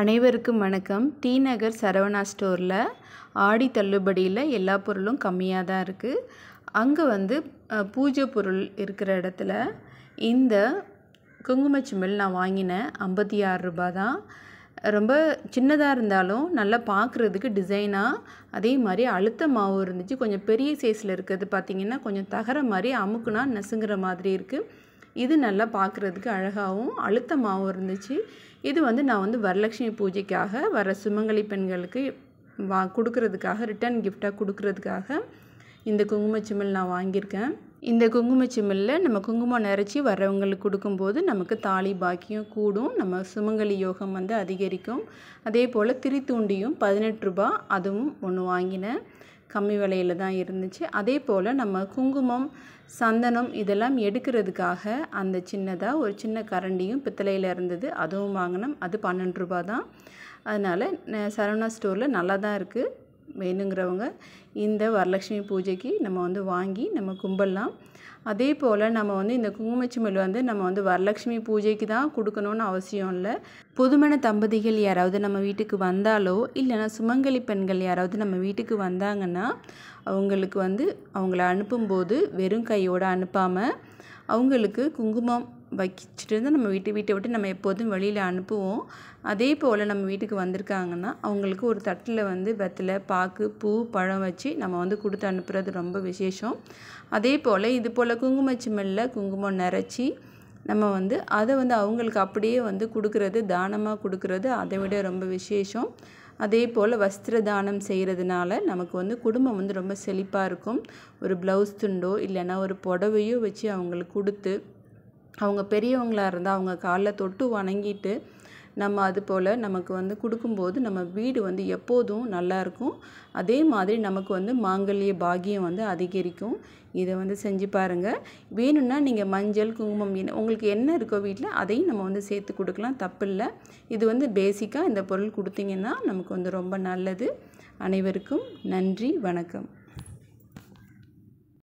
அனைவருக்கும் வணக்கம் டி நகர் சரவணா ஸ்டோரில் ஆடி தள்ளுபடியில் எல்லா பொருளும் கம்மியாக தான் இருக்குது அங்கே வந்து பூஜை பொருள் இருக்கிற இடத்துல இந்த குங்குமச்சிமிழ் நான் வாங்கினேன் ஐம்பத்தி ஆறு ரூபா தான் ரொம்ப சின்னதாக இருந்தாலும் நல்லா பார்க்குறதுக்கு டிசைனாக அதே மாதிரி அழுத்த மாவு இருந்துச்சு கொஞ்சம் பெரிய சைஸில் இருக்கிறது பார்த்திங்கன்னா கொஞ்சம் தகர மாதிரி அமுக்குனா நசுங்கிற மாதிரி இருக்குது இது நல்லா பார்க்குறதுக்கு அழகாகவும் அழுத்தமாகவும் இருந்துச்சு இது வந்து நான் வந்து வரலட்சுமி பூஜைக்காக வர சுமங்கலி பெண்களுக்கு வா கொடுக்கறதுக்காக ரிட்டர்ன் கிஃப்டாக கொடுக்கறதுக்காக இந்த குங்குமச்சிமிழ் நான் வாங்கியிருக்கேன் இந்த குங்குமச்சிமில்லில் நம்ம குங்குமம் நிறச்சி வர்றவங்களுக்கு கொடுக்கும்போது நமக்கு தாலி பாக்கியம் கூடும் நம்ம சுமங்கலி யோகம் வந்து அதிகரிக்கும் அதே போல் திரித்தூண்டியும் பதினெட்டு ரூபா அதுவும் ஒன்று வாங்கினேன் கம்மி விலையில் தான் இருந்துச்சு அதே போல் நம்ம குங்குமம் சந்தனம் இதெல்லாம் எடுக்கிறதுக்காக அந்த சின்னதாக ஒரு சின்ன கரண்டியும் பித்தளையில் இருந்தது அதுவும் வாங்கினோம் அது பன்னெண்டு ரூபா தான் அதனால் சரவணா ஸ்டோரில் நல்லா தான் இருக்குது வேணுங்கிறவங்க இந்த வரலட்சுமி பூஜைக்கு நம்ம வந்து வாங்கி நம்ம கும்பிடலாம் அதே போல் நம்ம வந்து இந்த குங்குமச்சிமல் வந்து நம்ம வந்து வரலட்சுமி பூஜைக்கு தான் கொடுக்கணும்னு அவசியம் இல்லை புதுமண தம்பதிகள் யாராவது நம்ம வீட்டுக்கு வந்தாலோ இல்லைனா சுமங்கலி பெண்கள் யாராவது நம்ம வீட்டுக்கு வந்தாங்கன்னா அவங்களுக்கு வந்து அவங்கள அனுப்பும்போது வெறும் கையோடு அனுப்பாமல் அவங்களுக்கு குங்குமம் வச்சுட்டு தான் நம்ம வீட்டு வீட்டை விட்டு நம்ம எப்போதும் வெளியில் அனுப்புவோம் அதே போல் நம்ம வீட்டுக்கு வந்திருக்காங்கன்னா அவங்களுக்கு ஒரு தட்டில் வந்து வெத்தலை பாக்கு பூ பழம் வச்சு நம்ம வந்து கொடுத்து அனுப்புறது ரொம்ப விசேஷம் அதே போல் இது போல் குங்குமச்சிமல்ல குங்குமம் நிறச்சி நம்ம வந்து அதை வந்து அவங்களுக்கு அப்படியே வந்து கொடுக்குறது தானமாக கொடுக்குறது அதை விட ரொம்ப விசேஷம் அதே போல் வஸ்திர தானம் செய்கிறதுனால நமக்கு வந்து குடும்பம் வந்து ரொம்ப செழிப்பாக இருக்கும் ஒரு ப்ளவுஸ் துண்டோ இல்லைன்னா ஒரு புடவையோ வச்சு அவங்களுக்கு கொடுத்து அவங்க பெரியவங்களாக இருந்தால் அவங்க காலில் தொட்டு வணங்கிட்டு நம்ம அது போல் நமக்கு வந்து கொடுக்கும்போது நம்ம வீடு வந்து எப்போதும் நல்லாயிருக்கும் அதே மாதிரி நமக்கு வந்து மாங்கல்ய பாகியம் வந்து அதிகரிக்கும் இதை வந்து செஞ்சு பாருங்கள் வேணும்னா நீங்கள் மஞ்சள் குங்குமம் உங்களுக்கு என்ன இருக்கோ வீட்டில் அதையும் நம்ம வந்து சேர்த்து கொடுக்கலாம் தப்பு இல்லை இது வந்து பேசிக்காக இந்த பொருள் கொடுத்தீங்கன்னா நமக்கு வந்து ரொம்ப நல்லது அனைவருக்கும் நன்றி வணக்கம்